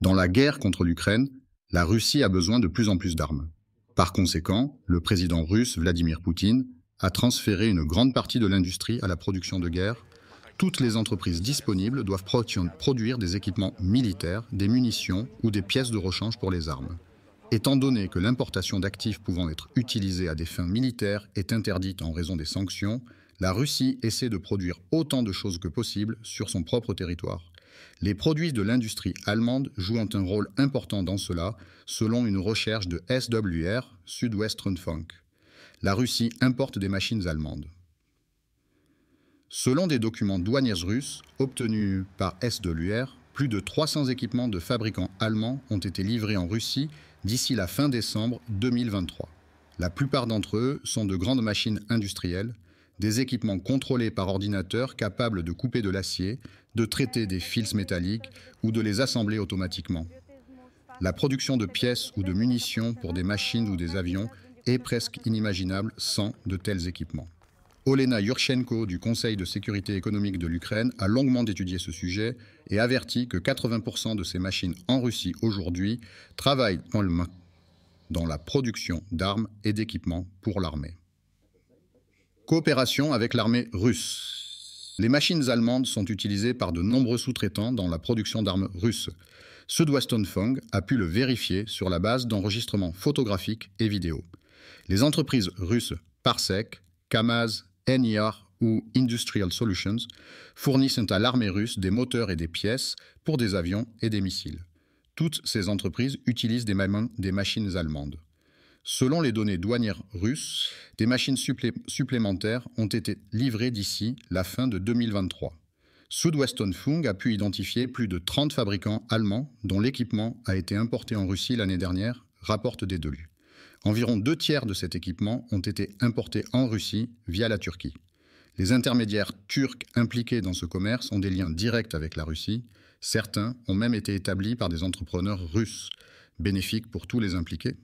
Dans la guerre contre l'Ukraine, la Russie a besoin de plus en plus d'armes. Par conséquent, le président russe Vladimir Poutine a transféré une grande partie de l'industrie à la production de guerre. Toutes les entreprises disponibles doivent produire des équipements militaires, des munitions ou des pièces de rechange pour les armes. Étant donné que l'importation d'actifs pouvant être utilisés à des fins militaires est interdite en raison des sanctions, la Russie essaie de produire autant de choses que possible sur son propre territoire. Les produits de l'industrie allemande jouant un rôle important dans cela, selon une recherche de SWR, sud La Russie importe des machines allemandes. Selon des documents douaniers russes obtenus par SWR, plus de 300 équipements de fabricants allemands ont été livrés en Russie d'ici la fin décembre 2023. La plupart d'entre eux sont de grandes machines industrielles, des équipements contrôlés par ordinateur capables de couper de l'acier, de traiter des fils métalliques ou de les assembler automatiquement. La production de pièces ou de munitions pour des machines ou des avions est presque inimaginable sans de tels équipements. Olena Yurchenko du Conseil de sécurité économique de l'Ukraine a longuement étudié ce sujet et averti que 80% de ces machines en Russie aujourd'hui travaillent dans, dans la production d'armes et d'équipements pour l'armée coopération avec l'armée russe. Les machines allemandes sont utilisées par de nombreux sous-traitants dans la production d'armes russes. Ce a pu le vérifier sur la base d'enregistrements photographiques et vidéo. Les entreprises russes Parsec, Kamaz, NIR ou Industrial Solutions fournissent à l'armée russe des moteurs et des pièces pour des avions et des missiles. Toutes ces entreprises utilisent des machines allemandes. Selon les données douanières russes, des machines supplémentaires ont été livrées d'ici la fin de 2023. Southwestern Fung a pu identifier plus de 30 fabricants allemands dont l'équipement a été importé en Russie l'année dernière, rapporte des Delus. Environ deux tiers de cet équipement ont été importés en Russie via la Turquie. Les intermédiaires turcs impliqués dans ce commerce ont des liens directs avec la Russie. Certains ont même été établis par des entrepreneurs russes, bénéfiques pour tous les impliqués,